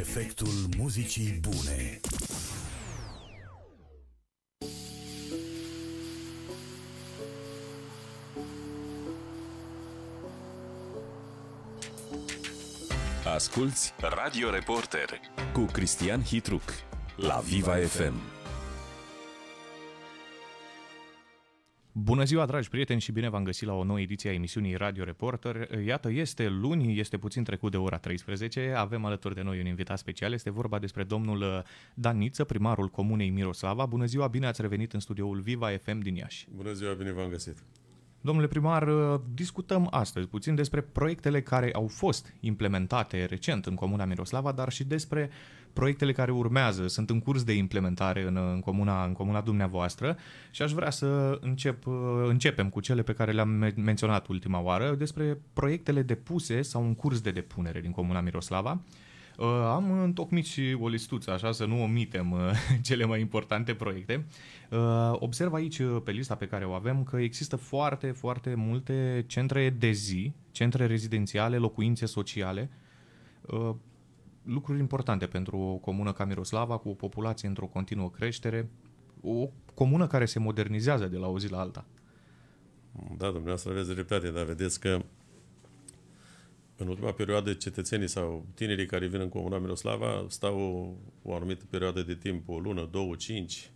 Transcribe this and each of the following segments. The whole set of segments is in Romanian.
Efectul muzicii bune Asculți Radio Reporter cu Cristian Hitruc la Viva FM. Bună ziua, dragi prieteni, și bine v-am găsit la o nouă ediție a emisiunii Radio Reporter. Iată, este luni, este puțin trecut de ora 13, avem alături de noi un invitat special, este vorba despre domnul uh, Daniță, primarul comunei Miroslava. Bună ziua, bine ați revenit în studioul Viva FM din Iași. Bună ziua, bine v-am găsit. Domnule primar, uh, discutăm astăzi puțin despre proiectele care au fost implementate recent în Comuna Miroslava, dar și despre uh, proiectele care urmează sunt în curs de implementare în, în, comuna, în comuna dumneavoastră și aș vrea să încep, începem cu cele pe care le-am menționat ultima oară despre proiectele depuse sau în curs de depunere din comuna Miroslava. Uh, am întocmit și o listuță, așa să nu omitem uh, cele mai importante proiecte. Uh, observ aici, pe lista pe care o avem, că există foarte, foarte multe centre de zi, centre rezidențiale, locuințe sociale, lucruri importante pentru o comună ca Miroslava, cu o populație într-o continuă creștere, o comună care se modernizează de la o zi la alta. Da, dumneavoastră aveți dreptate, dar vedeți că în ultima perioadă cetățenii sau tinerii care vin în Comuna Miroslava stau o, o anumită perioadă de timp, o lună, două, cinci,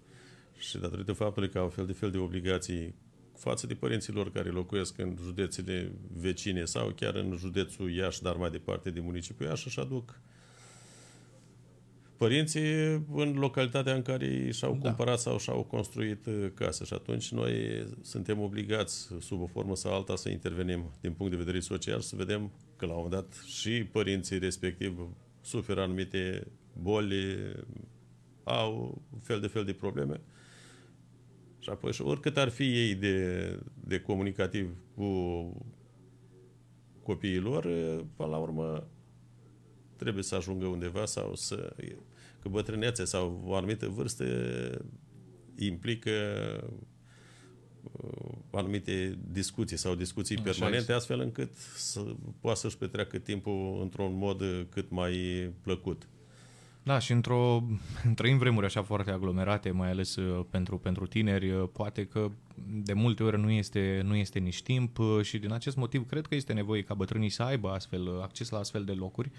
și datorită faptului că au fel de fel de obligații față de părinților care locuiesc în județele vecine sau chiar în județul Iași, dar mai departe de municipiul Iași, și aduc uh, părinții în localitatea în care și-au da. cumpărat sau și-au construit uh, casă și atunci noi suntem obligați sub o formă sau alta să intervenim din punct de vedere social să vedem că la un moment dat și părinții respectiv suferă anumite boli, au fel de fel de probleme și apoi și oricât ar fi ei de, de comunicativ cu copiilor, uh, până la urmă trebuie să ajungă undeva sau să... Că bătrânețe sau o anumită vârstă implică uh, anumite discuții sau discuții Așa permanente, este. astfel încât să poată să-și petreacă timpul într-un mod cât mai plăcut. Da, și într-o, trăim vremuri așa foarte aglomerate, mai ales uh, pentru, pentru tineri, uh, poate că de multe ori nu este, nu este nici timp uh, și din acest motiv cred că este nevoie ca bătrânii să aibă astfel, uh, acces la astfel de locuri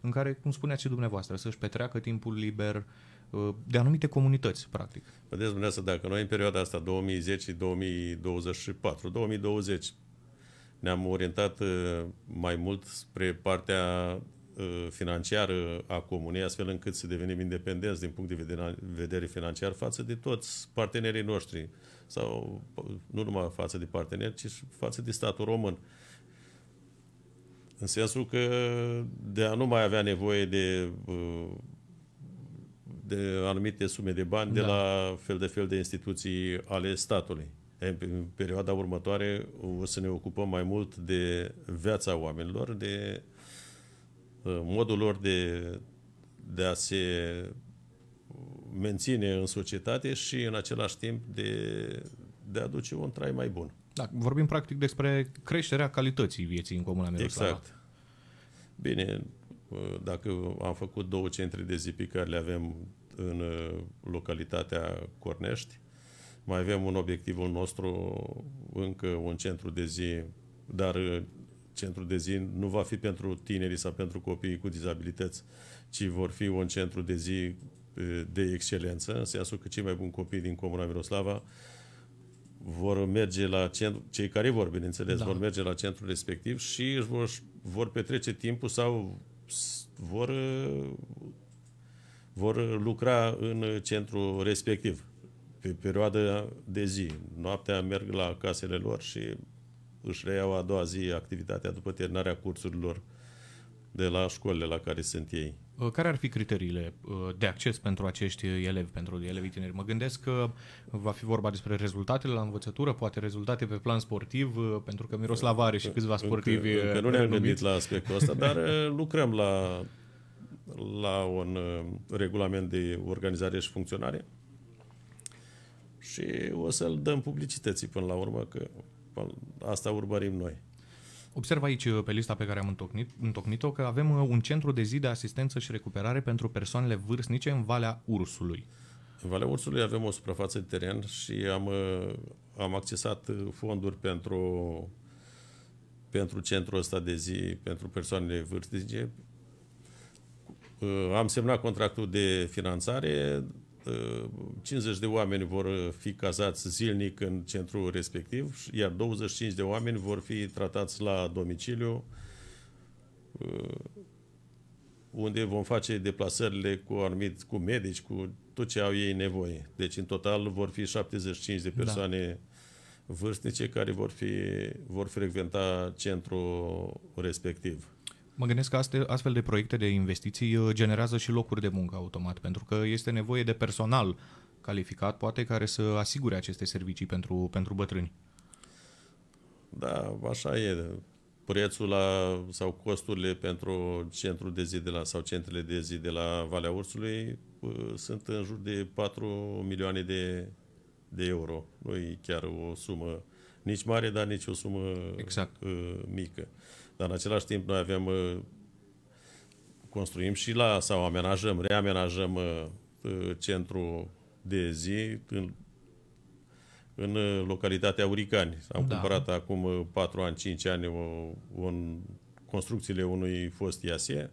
în care, cum spuneați și dumneavoastră, să-și petreacă timpul liber uh, de anumite comunități, practic. Vedeți, dumneavoastră, dacă noi în perioada asta, 2010-2024, 2020, ne-am orientat mai mult spre partea Uh, financiară uh, a comunei, astfel încât să devenim independenți din punct de vedere financiar față de toți partenerii noștri, sau nu numai față de parteneri, ci și față de statul român. În sensul că de a nu mai avea nevoie de, uh, de anumite sume de bani da. de la fel de fel de instituții ale statului. În perioada următoare o să ne ocupăm mai mult de viața oamenilor, de uh, Uh, modul lor de, de a se menține în societate și în același timp de, de a aduce un trai mai bun. Da, vorbim practic despre creșterea calității vieții în Comuna Miroslava. Exact. Bine, uh, dacă am făcut două centre de zi pe care le avem în uh, localitatea Cornești, mai avem un obiectivul nostru, încă un centru de zi, dar centru de zi nu va fi pentru tinerii sau pentru copiii cu dizabilități, ci vor fi un centru de zi de excelență, în sensul că cei mai buni copii din Comuna Miroslava vor merge la centru, cei care vor, bineînțeles, da. vor merge la centru respectiv și își vor, vor petrece timpul sau vor, vor lucra în centru respectiv pe perioada de zi. Noaptea merg la casele lor și își reiau a doua zi activitatea după terminarea cursurilor de la școlile la care sunt ei. Uh, care ar fi criteriile uh, de acces pentru acești elevi, pentru elevii tineri? Mă gândesc că va fi vorba despre rezultatele la învățătură, poate rezultate pe plan sportiv, uh, pentru că Miroslav are și câțiva sportivi. Încă, încă nu ne-am gândit la aspectul ăsta, dar lucrăm la, la un regulament de organizare și funcționare și o să-l dăm publicității până la urmă, că asta urmărim noi. Observ aici uh, pe lista pe care am întocmit, întocmit-o că avem uh, un centru de zi de asistență și recuperare pentru persoanele vârstnice în Valea Ursului. În Valea Ursului avem o suprafață de teren și am, uh, am accesat fonduri pentru, pentru centrul ăsta de zi pentru persoanele vârstnice. Am semnat contractul de finanțare, 50 uh, de oameni vor uh, fi cazați zilnic în centrul respectiv, iar 25 de oameni vor fi tratați la domiciliu, uh, unde vom face deplasările cu anumit, cu medici, cu tot ce au ei nevoie. Deci, în total, vor fi 75 de da. persoane da. vârstnice care vor, fi, vor frecventa centrul respectiv. Mă gândesc că astfel de proiecte de investiții uh, generează și locuri de muncă automat, pentru că este nevoie de personal calificat, poate, care să asigure aceste servicii pentru, pentru bătrâni. Da, așa e. Prețul la, sau costurile pentru centrul de zi de la, sau centrele de zi de la Valea Ursului uh, sunt în jur de 4 milioane de, de euro. Nu e chiar o sumă nici mare, dar nici o sumă exact. Uh, mică. Dar în același timp noi avem, uh, construim și la, sau amenajăm, reamenajăm uh, uh, centru de zi în, în localitatea Uricani. Am da. cumpărat acum 4 ani, 5 ani o, un, construcțiile unui fost IASE.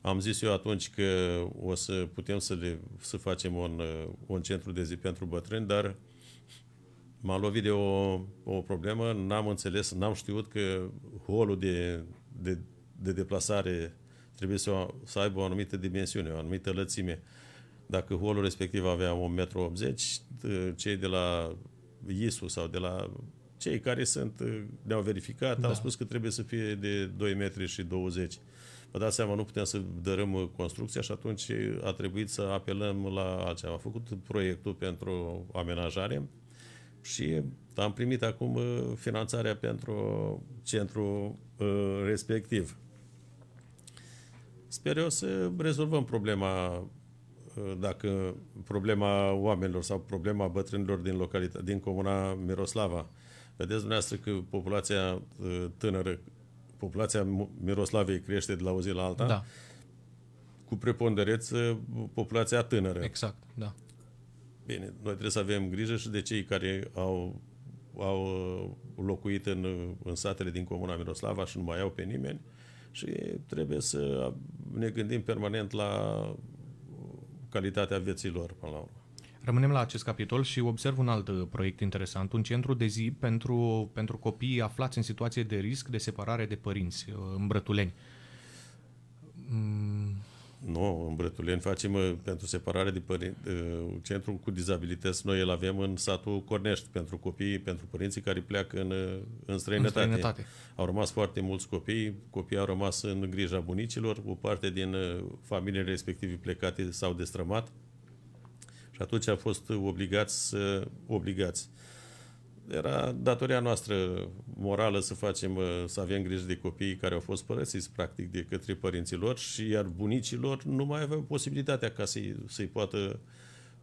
Am zis eu atunci că o să putem să, le, să facem un, un centru de zi pentru bătrâni, dar uh, m am lovit de o, o problemă, n-am înțeles, n-am știut că holul de, de, de deplasare trebuie să, să aibă o anumită dimensiune, o anumită lățime. Dacă holul respectiv avea 1,80 m, ă, cei de la ISU sau de la cei care sunt, ă, ne-au verificat, da. au spus că trebuie să fie de 2 metri și 20. Vă dați seama, nu puteam să dărâm construcția și atunci a trebuit să apelăm la altceva. Am făcut proiectul pentru amenajare, și am primit acum uh, finanțarea pentru centru uh, respectiv. Sper eu să rezolvăm problema uh, dacă problema oamenilor sau problema bătrânilor din, localita- din comuna Miroslava. Vedeți dumneavoastră că populația tânără, populația Miroslavei crește de la o zi la alta. Da. Cu preponderență populația tânără. Exact, da. Bine, noi trebuie să avem grijă și de cei care au, au uh, locuit în, uh, în satele din Comuna Miroslava și nu mai au pe nimeni și trebuie să ne gândim permanent la uh, calitatea vieții lor, până la urmă. Rămânem la acest capitol și observ un alt proiect interesant, un centru de zi pentru, pentru copii aflați în situație de risc de separare de părinți, în Brătuleni. Mm, nu, în Brătuleni facem uh, pentru separare de părinți, uh, centrul cu dizabilități. Noi îl avem în satul Cornești pentru copii, pentru părinții care pleacă în, uh, în, străinătate. în străinătate. Au rămas foarte mulți copii, copiii au rămas în grija bunicilor, o parte din familiile respective plecate s-au destrămat și atunci au fost obligați să obligați era datoria noastră morală să facem, uh, să avem grijă de copiii care au fost părăsiți, practic, de către părinților și iar bunicilor nu mai aveau posibilitatea ca să-i, să poată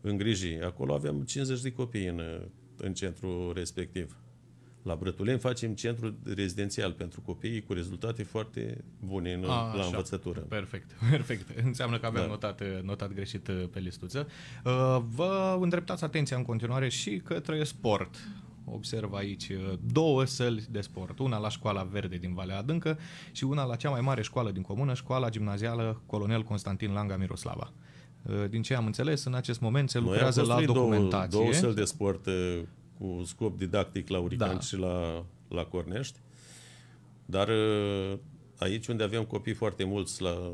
îngriji. Acolo aveam 50 de copii în, uh, în centru respectiv. La Brătuleni facem centru rezidențial pentru copii cu rezultate foarte bune în, A, ah, la așa. învățătură. Perfect, perfect. Înseamnă că aveam da. notat, uh, notat greșit pe listuță. Vă îndreptați atenția în continuare și către sport observ aici uh, două săli de sport, una la școala verde din Valea Adâncă și una la cea mai mare școală din comună, școala gimnazială Colonel Constantin Langa Miroslava. Uh, din ce am înțeles, în acest moment se lucrează la documentație. Două, două săli de sport uh, cu scop didactic la Urican da. și la, la Cornești, dar aici unde avem copii foarte mulți la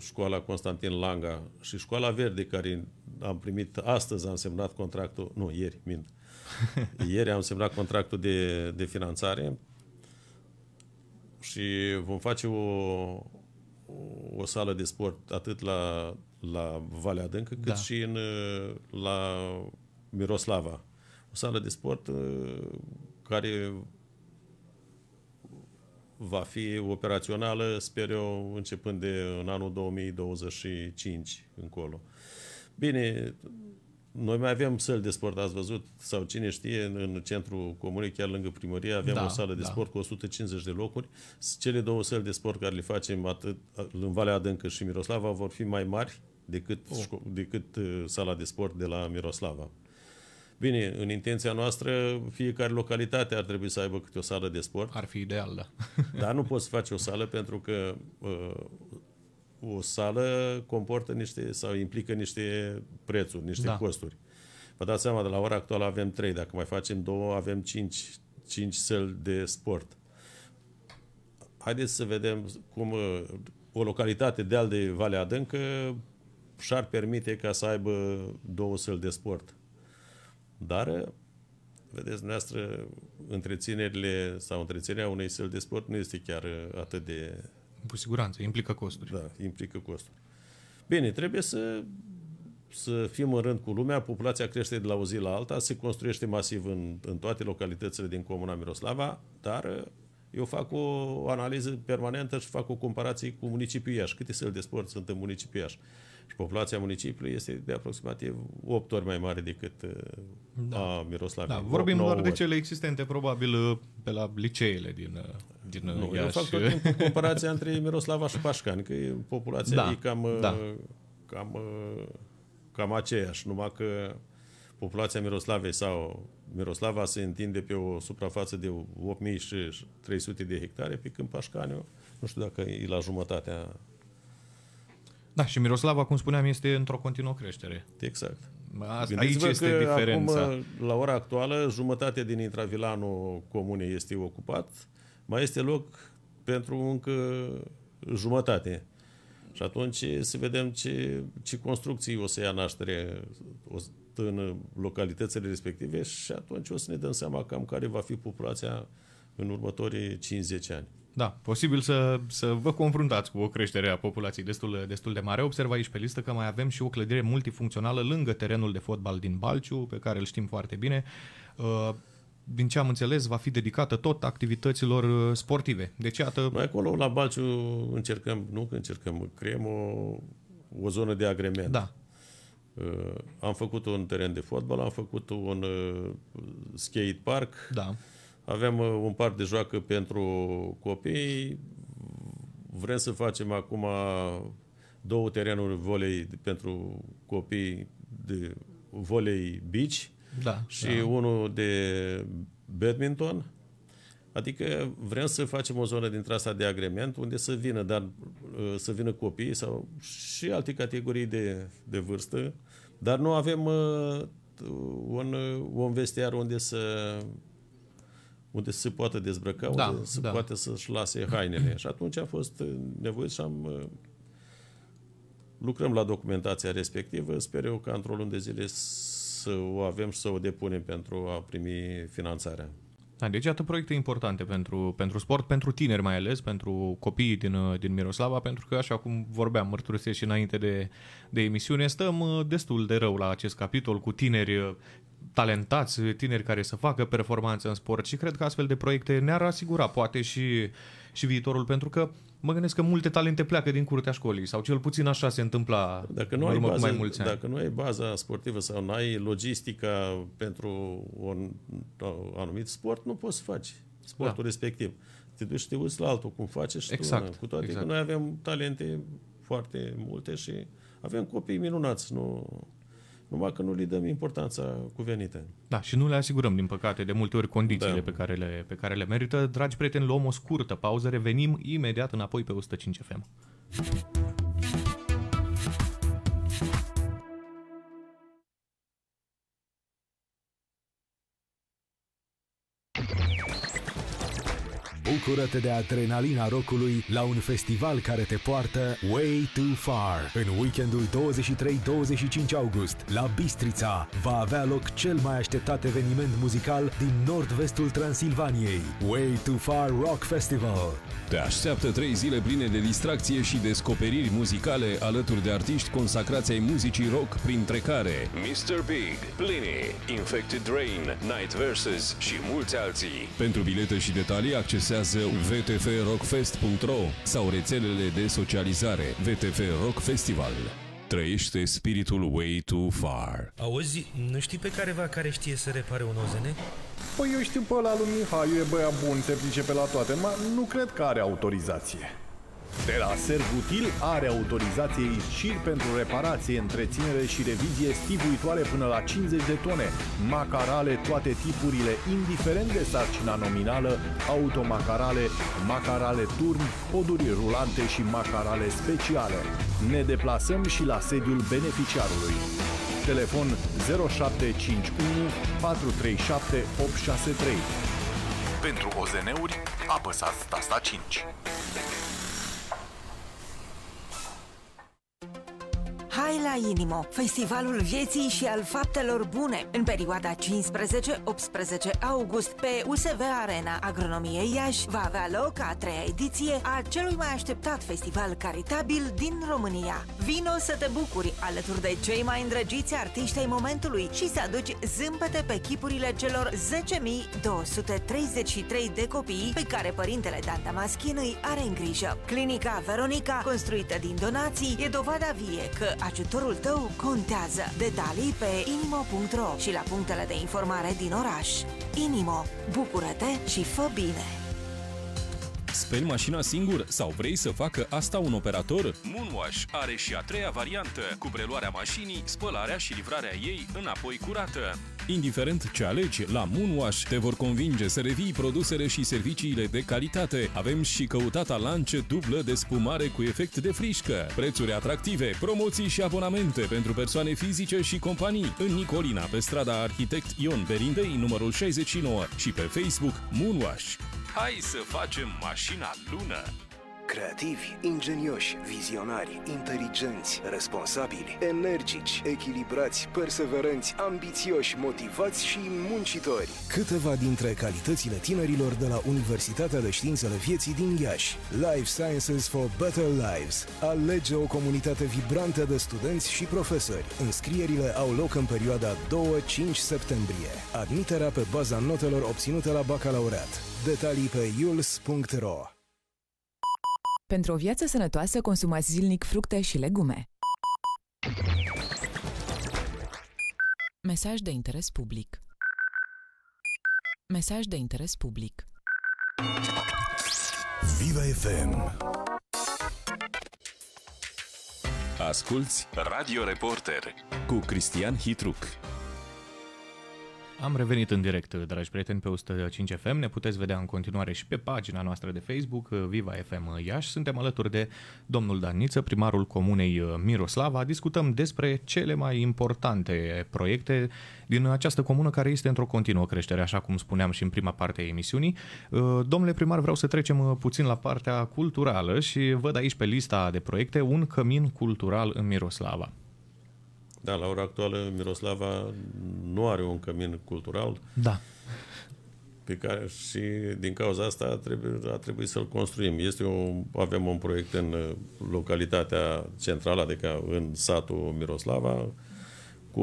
școala Constantin Langa și școala verde care am primit astăzi, am semnat contractul, nu, ieri, mint, uh, Ieri am semnat contractul de, de finanțare și vom face o, o sală de sport atât la, la Valea Adâncă, cât da. și în, la Miroslava. O sală de sport uh, care va fi operațională, sper eu, începând de în anul 2025 încolo. Bine, noi mai avem săli de sport, ați văzut, sau cine știe, în centrul comunei, chiar lângă primărie, avem da, o sală de da. sport cu 150 de locuri. Cele două săli de sport care le facem atât în Valea Adâncă și Miroslava vor fi mai mari decât, oh. decât uh, sala de sport de la Miroslava. Bine, în intenția noastră, fiecare localitate ar trebui să aibă câte o sală de sport. Ar fi ideal, da. Dar nu poți face o sală pentru că uh, o sală comportă niște, sau implică niște prețuri, niște da. costuri. Vă dați seama, de la ora actuală avem trei, dacă mai facem două, avem cinci, cinci săli de sport. Haideți să vedem cum uh, o localitate de al de Valea Adâncă și-ar permite ca să aibă două săli de sport. Dar uh, vedeți, dumneavoastră, întreținerile sau întreținerea unei săli de sport nu este chiar uh, atât de cu siguranță, implică costuri. Da, implică costuri. Bine, trebuie să, să fim în rând cu lumea, populația crește de la o zi la alta, se construiește masiv în, în toate localitățile din Comuna Miroslava, dar eu fac o, analiză permanentă și fac o comparație cu municipiul Iași. Câte săli de sport sunt în municipiul Iași? Și populația municipiului este de aproximativ 8 ori mai mare decât uh, da. a Miroslavei. Da, vorbim doar ori. de cele existente, probabil, uh, pe la liceele din, uh, din nu, Iași. Eu fac tot timpul comparația între Miroslava și Pașcan, că populația da, e cam, da. cam, cam aceeași, numai că populația Miroslavei sau Miroslava se întinde pe o suprafață de 8300 de hectare, pe când Pașcaniu, nu știu dacă e la jumătatea da, și Miroslava, cum spuneam, este într-o continuă creștere. Exact. Asta, aici este diferența. Acum, la ora actuală, jumătate din intravilanul comunei este ocupat, mai este loc pentru încă jumătate. Și atunci să vedem ce, ce construcții o să ia naștere în localitățile respective și atunci o să ne dăm seama cam care va fi populația în următorii 50 ani. Da, posibil să, să vă confruntați cu o creștere a populației destul, destul de mare. Observ aici pe listă că mai avem și o clădire multifuncțională lângă terenul de fotbal din Balciu, pe care îl știm foarte bine. Uh, din ce am înțeles, va fi dedicată tot activităților uh, sportive. Deci, iată... Noi acolo, la Balciu, încercăm, nu că încercăm, creăm o, o zonă de agrement. Da. Uh, am făcut un teren de fotbal, am făcut un skate park. Da Aveam uh, un parc de joacă pentru copii. Vrem să facem acum două terenuri volei pentru copii de volei beach da, și da. unul de badminton. Adică vrem să facem o zonă dintre asta de agrement unde să vină, dar uh, să vină copii sau și alte categorii de, de vârstă, dar nu avem uh, un, un vestiar unde să unde se poate dezbrăca, da, unde se da. poate să-și lase hainele. Și atunci a fost nevoie și am uh, lucrăm la documentația respectivă. Sper eu că într-o lună de zile să o avem și să o depunem pentru a primi finanțarea. Da, deci atât proiecte importante pentru, pentru sport, pentru tineri mai ales, pentru copiii din, din Miroslava, pentru că, așa cum vorbeam, mărturisesc și înainte de, de emisiune, stăm uh, destul de rău la acest capitol cu tineri uh, talentați, tineri care să facă performanță în sport și cred că astfel de proiecte ne-ar asigura poate și uh, și viitorul, pentru că mă gândesc că multe talente pleacă din curtea școlii sau cel puțin așa se întâmpla dacă nu în urmă ai baza, mai mulți ani. Dacă nu ai baza sportivă sau nu ai logistica pentru un anumit sport, nu poți să faci sportul da. respectiv. Te duci și te uiți la altul cum face și exact, tu, cu toate exact. că noi avem talente foarte multe și avem copii minunați, nu numai că nu le dăm importanța cuvenită. Da, și nu le asigurăm, din păcate, de multe ori condițiile da. pe, care le, pe care le merită. Dragi prieteni, luăm o scurtă pauză, revenim imediat înapoi pe 105 FM. Bucură-te de adrenalina rockului la un festival care te poartă way too far. În weekendul 23-25 august, la Bistrița, va avea loc cel mai așteptat eveniment muzical din nord-vestul Transilvaniei, Way too Far Rock Festival. Te așteaptă trei zile pline de distracție și descoperiri muzicale alături de artiști consacrați ai muzicii rock, printre care Mr. Big, Pliny, Infected Rain, Night Versus și mulți alții. Pentru bilete și detalii accesează www.vtfrockfest.ro vtfrockfest.ro sau rețelele de socializare VTF Rock Festival. Trăiește spiritul way too far. Auzi, nu știi pe careva care știe să repare un OZN? Păi eu știu pe ăla lui Mihai, e băia bun, se pricepe la toate, dar nu cred că are autorizație la Servutil are autorizație ISCIR pentru reparație, întreținere și revizie stivuitoare până la 50 de tone, macarale toate tipurile, indiferent de sarcina nominală, automacarale, macarale turn, poduri rulante și macarale speciale. Ne deplasăm și la sediul beneficiarului. Telefon 0751 437 863. Pentru OZN-uri, apăsați tasta 5. Hai la Inimo, festivalul vieții și al faptelor bune, în perioada 15-18 august pe USV Arena Agronomie Iași va avea loc a treia ediție a celui mai așteptat festival caritabil din România. Vino să te bucuri alături de cei mai îndrăgiți artiști ai momentului și să aduci zâmbete pe chipurile celor 10.233 de copii pe care părintele Dan Damaschin îi are în grijă. Clinica Veronica, construită din donații, e dovada vie că Ajutorul tău contează. Detalii pe inimo.ro și la punctele de informare din oraș. Inimo, bucură-te și fă bine! Speli mașina singur sau vrei să facă asta un operator? Moonwash are și a treia variantă, cu preluarea mașinii, spălarea și livrarea ei înapoi curată. Indiferent ce alegi, la Moonwash te vor convinge să revii produsele și serviciile de calitate. Avem și căutata lance dublă de spumare cu efect de frișcă, prețuri atractive, promoții și abonamente pentru persoane fizice și companii în Nicolina, pe strada Arhitect Ion Berindei, numărul 69 și pe Facebook Moonwash. Hai să facem mașina lună! Creativi, ingenioși, vizionari, inteligenți, responsabili, energici, echilibrați, perseverenți, ambițioși, motivați și muncitori. Câteva dintre calitățile tinerilor de la Universitatea de Științele Vieții din Iași. Life Sciences for Better Lives. Alege o comunitate vibrantă de studenți și profesori. Înscrierile au loc în perioada 2-5 septembrie. Admiterea pe baza notelor obținute la bacalaureat. Detalii pe iuls.ro pentru o viață sănătoasă, consumați zilnic fructe și legume. Mesaj de interes public Mesaj de interes public Viva FM Asculți Radio Reporter cu Cristian Hitruc am revenit în direct, dragi prieteni, pe 105 FM. Ne puteți vedea în continuare și pe pagina noastră de Facebook, Viva FM Iași. Suntem alături de domnul Daniță, primarul comunei Miroslava. Discutăm despre cele mai importante proiecte din această comună care este într-o continuă creștere, așa cum spuneam și în prima parte a emisiunii. Domnule primar, vreau să trecem puțin la partea culturală și văd aici pe lista de proiecte un cămin cultural în Miroslava. Da, la ora actuală Miroslava nu are un cămin cultural. Da. Pe care și din cauza asta trebuie, a trebuit să-l construim. Este un, avem un proiect în localitatea centrală, adică în satul Miroslava, cu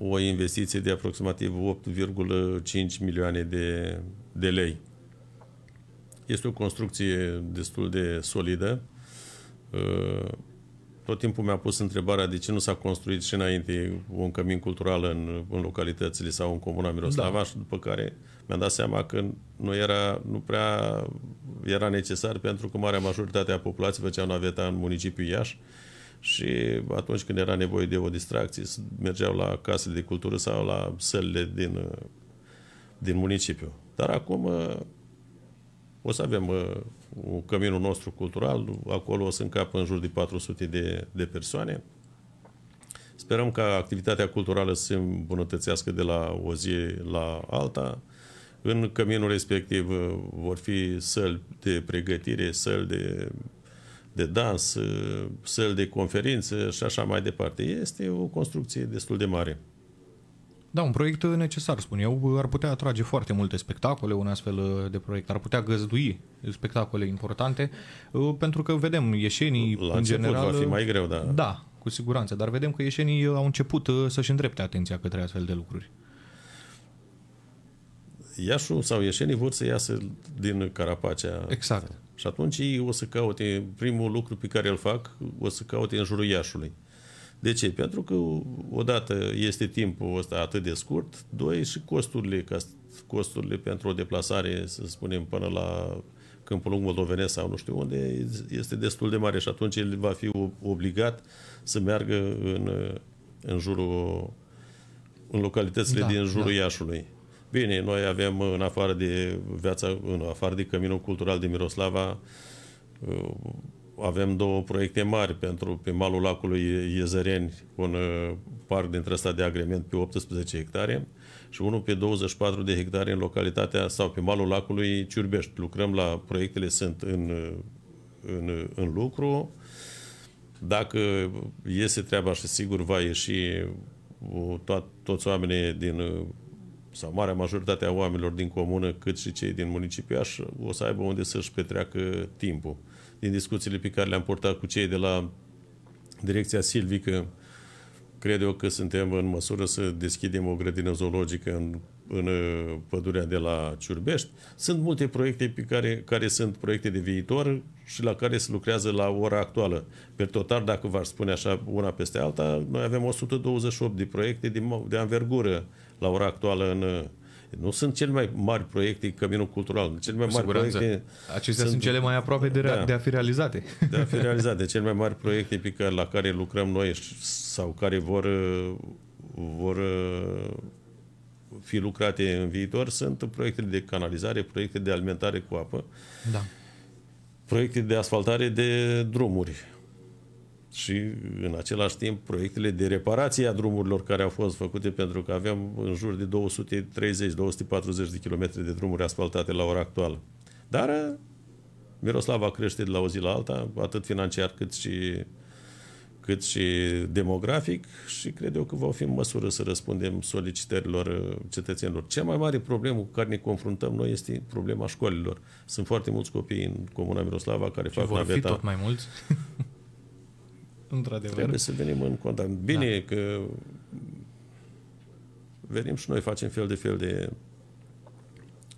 o investiție de aproximativ 8,5 milioane de, de lei. Este o construcție destul de solidă. Uh, tot timpul mi-a pus întrebarea de ce nu s-a construit și înainte un cămin cultural în, în localitățile sau în Comuna Miroslava da. și după care mi-am dat seama că nu, era, nu prea era necesar pentru că marea majoritate a populației făcea naveta în municipiul Iași și atunci când era nevoie de o distracție mergeau la casele de cultură sau la sălile din, din municipiu. Dar acum uh, o să avem uh, căminul nostru cultural. Acolo să încapă în jur de 400 de, de persoane. Sperăm ca activitatea culturală să se îmbunătățească de la o zi la alta. În căminul respectiv uh, vor fi săli de pregătire, săli de, de dans, uh, săli de conferință și așa mai departe. Este o construcție destul de mare. Da, un proiect necesar, spun eu. Ar putea atrage foarte multe spectacole, un astfel uh, de proiect. Ar putea găzdui spectacole importante, uh, pentru că vedem ieșenii, La în general... va fi mai greu, da. Da, cu siguranță, dar vedem că ieșenii uh, au început să-și îndrepte atenția către astfel de lucruri. Iașu sau ieșenii vor să iasă din Carapacea. Exact. Și atunci ei o să caute, primul lucru pe care îl fac, o să caute în jurul Iașului. De ce? Pentru că odată este timpul ăsta atât de scurt, doi și costurile, ca costurile pentru o deplasare, să spunem, până la Câmpul Lung Moldovenesc sau nu știu unde, este destul de mare și atunci el va fi obligat să meargă în, în jurul în localitățile da, din da. jurul da. Iașului. Bine, noi avem în afară de viața, în afară de Căminul Cultural de Miroslava avem două proiecte mari pentru pe malul lacului Iezăreni, un uh, parc dintre ăsta de agrement pe 18 hectare și unul pe 24 de hectare în localitatea sau pe malul lacului Ciurbești. Lucrăm la proiectele sunt în, uh, în, uh, în lucru. Dacă iese treaba și sigur va ieși toat, toți oamenii din sau marea majoritate a oamenilor din comună, cât și cei din municipiaș, o să aibă unde să-și petreacă timpul din discuțiile pe care le-am purtat cu cei de la direcția silvică, cred eu că suntem în măsură să deschidem o grădină zoologică în, în uh, pădurea de la Ciurbești. Sunt multe proiecte pe care, care sunt proiecte de viitor și la care se lucrează la ora actuală. Pe total, dacă v-aș spune așa una peste alta, noi avem 128 de proiecte de, de anvergură la ora actuală în, uh, nu sunt cel mai mari proiecte Căminul Cultural. Cel mai mari proiecte Acestea sunt, sunt cele mai aproape de, da, de a fi realizate. De a fi realizate. Cele mai mari proiecte pe care, la care lucrăm noi sau care vor, vor uh, fi lucrate în viitor sunt proiectele de canalizare, proiecte de alimentare cu apă, da. proiecte de asfaltare de drumuri și în același timp proiectele de reparație a drumurilor care au fost făcute pentru că aveam în jur de 230-240 de kilometri de drumuri asfaltate la ora actuală. Dar uh, Miroslava crește de la o zi la alta, atât financiar cât și, cât și demografic și cred eu că vom fi în măsură să răspundem solicitărilor uh, cetățenilor. Cea mai mare problemă cu care ne confruntăm noi este problema școlilor. Sunt foarte mulți copii în Comuna Miroslava care și fac vor Fi tot mai mulți. într-adevăr. Trebuie să venim în contact. Bine da. că venim și noi, facem fel de fel de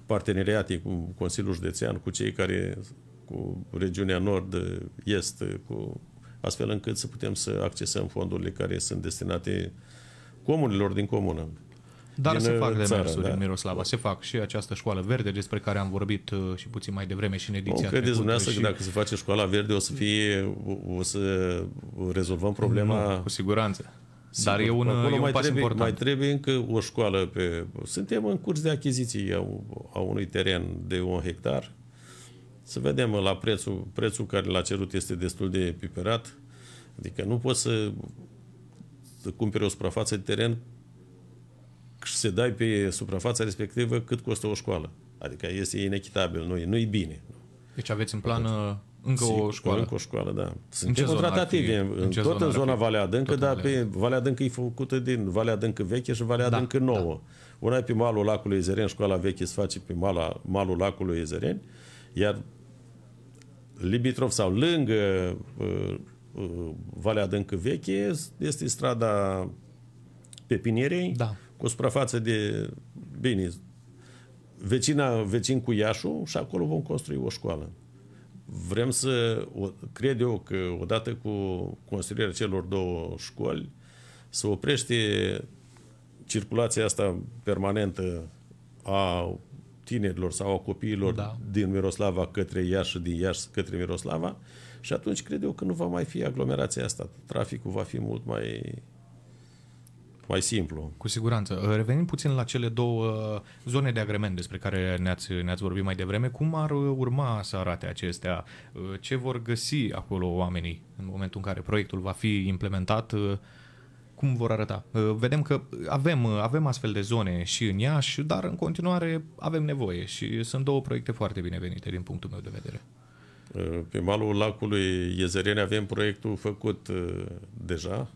parteneriate cu Consiliul Județean, cu cei care, cu regiunea nord, est, cu, astfel încât să putem să accesăm fondurile care sunt destinate comunilor din comună. Dar se uh, fac demersuri da. în Miroslava, se fac și această școală verde despre care am vorbit uh, și puțin mai devreme și în ediția Bun, Credeți dumneavoastră și... că dacă se face școala verde o să fie, o să rezolvăm problema? Nu, cu siguranță. Sigur, Dar e un, e un mai pas trebuie, important. Mai trebuie încă o școală. Pe... Suntem în curs de achiziții a, a unui teren de un hectar. Să vedem la prețul, prețul care l-a cerut este destul de piperat. Adică nu poți să, să cumperi o suprafață de teren să dai pe suprafața respectivă cât costă o școală. Adică este inechitabil, nu e, nu e bine. Deci aveți în plan uh, încă Sigur, o școală? Încă o școală, da. Suntem contratative, în, în tot zonă în zona Valea Adâncă, dar pe Valea Adâncă e făcută din Valea Adâncă veche și Valea da, da. nouă. Da. Una e pe malul lacului Ezeren, școala veche se face pe mala, malul lacului Ezeren, iar Libitrov sau lângă uh, uh, Valea Adâncă veche este strada Pepinierei, da cu o suprafață de, bine, vecina, vecin cu Iașu și acolo vom construi o școală. Vrem să, cred eu că odată cu construirea celor două școli, să oprește circulația asta permanentă a tinerilor sau a copiilor da. din Miroslava către Iași și din Iași către Miroslava și atunci cred eu că nu va mai fi aglomerația asta. Traficul va fi mult mai mai simplu. Cu siguranță. Ă, revenim puțin la cele două zone de agrement despre care ne-ați, ne-ați vorbit mai devreme. Cum ar urma să arate acestea? Ă, ce vor găsi acolo oamenii în momentul în care proiectul va fi implementat? Ă, cum vor arăta? Vedem că avem, avem astfel de zone și în Iași, dar în continuare avem nevoie și sunt două proiecte foarte binevenite din punctul meu de vedere. Pe malul lacului Iezerene avem proiectul făcut deja,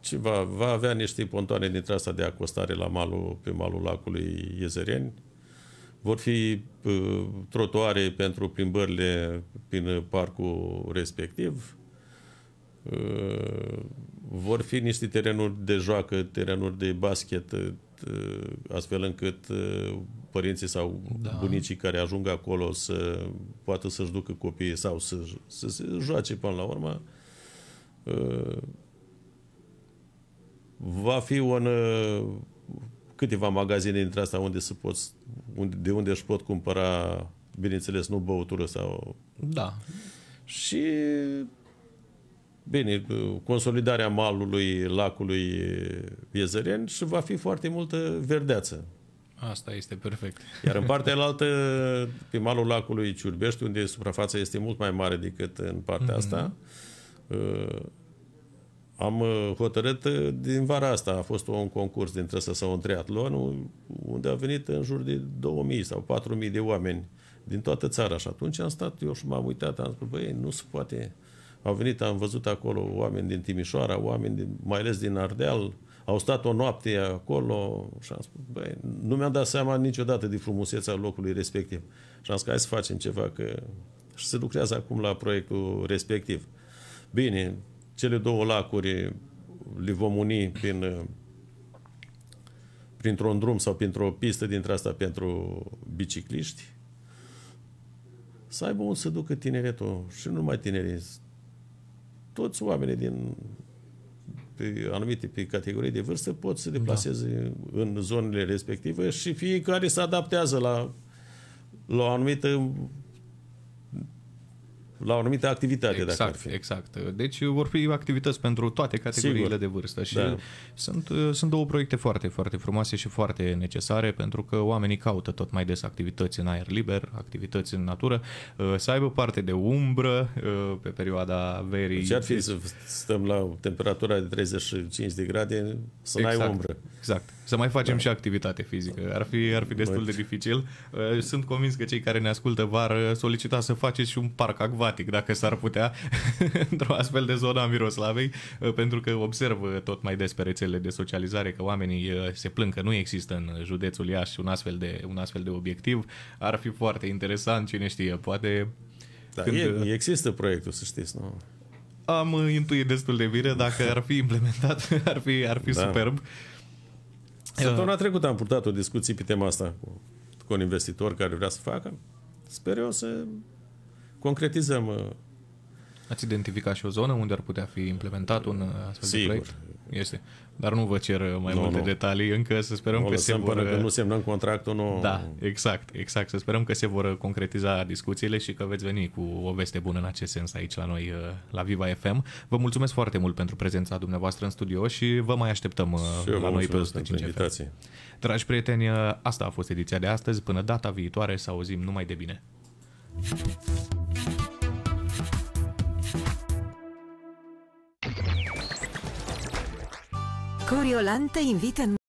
ce uh, va avea niște pontoane dintre asta de acostare la malul, pe malul lacului Iezereni. Vor fi uh, trotuare pentru plimbările prin parcul respectiv. Uh, vor fi niște terenuri de joacă, terenuri de basket, astfel încât părinții sau da. bunicii care ajung acolo să poată să-și ducă copiii sau să, să se joace până la urmă va fi un uh, câteva magazine dintre astea unde se poți, unde, de unde își pot cumpăra, bineînțeles, nu băutură sau... Da. Și, bine, consolidarea malului, lacului Iezăren și va fi foarte multă verdeață. Asta este perfect. Iar în partea altă, pe malul lacului Ciurbești, unde suprafața este mult mai mare decât în partea mm-hmm. asta, Ă, am ă, hotărât ă, din vara asta, a fost un concurs dintre Trăsă sau un triatlon, unde a venit în jur de 2000 sau 4000 de oameni din toată țara și atunci am stat eu și m-am uitat, am spus, băi, nu se poate. Au venit, am văzut acolo oameni din Timișoara, oameni din, mai ales din Ardeal, au stat o noapte acolo și am spus, băi, nu mi-am dat seama niciodată de frumusețea locului respectiv. Și am spus, hai să facem ceva, că... Și se lucrează acum la proiectul respectiv. Bine, cele două lacuri le vom uni prin, uh, printr-un drum sau printr-o pistă dintre asta pentru bicicliști. Să aibă un să ducă tineretul și nu numai tinerii, toți oamenii din pe anumite pe categorii de vârstă pot să deplaseze da. în zonele respective și fiecare se adaptează la, la o anumită la o anumită activitate. Exact, dacă ar fi. exact. Deci vor fi activități pentru toate categoriile Sigur. de vârstă și da. sunt, uh, sunt două proiecte foarte, foarte frumoase și foarte necesare pentru că oamenii caută tot mai des activități în aer liber, activități în natură, uh, să aibă parte de umbră uh, pe perioada verii. Ce deci ar fi deci- să stăm la temperatura de 35 de grade să exact, n-ai umbră? Exact. Să mai facem da. și activitate fizică. Ar fi, ar fi destul de dificil. Sunt convins că cei care ne ascultă v-ar solicita să faceți și un parc acvar sălbatic, dacă s-ar putea, într-o astfel de zonă a Miroslavei, uh, pentru că observ uh, tot mai des pe rețelele de socializare că oamenii uh, se plâng că nu există în județul Iași un astfel de, un astfel de obiectiv. Ar fi foarte interesant, cine știe, poate... Da, când... e, există proiectul, să știți, nu? Am intuit destul de bine, dacă ar fi implementat, ar fi, ar fi da. superb. Săptămâna trecută am purtat o discuție pe tema asta cu, cu un investitor care vrea să facă. Sper eu să concretizăm. Uh. Ați identificat și o zonă unde ar putea fi implementat un uh, astfel Sigur. de proiect? Este. Dar nu vă cer uh, mai nu, multe nu. detalii încă, să sperăm nu că se vor... Că nu semnăm contractul, nu... Da, exact, exact. Să sperăm că se vor concretiza discuțiile și că veți veni cu o veste bună în acest sens aici la noi, la Viva FM. Vă mulțumesc foarte mult pentru prezența dumneavoastră în studio și vă mai așteptăm și la noi pe 105 FM. Dragi prieteni, asta a fost ediția de astăzi. Până data viitoare să auzim numai de bine. Coriolante invita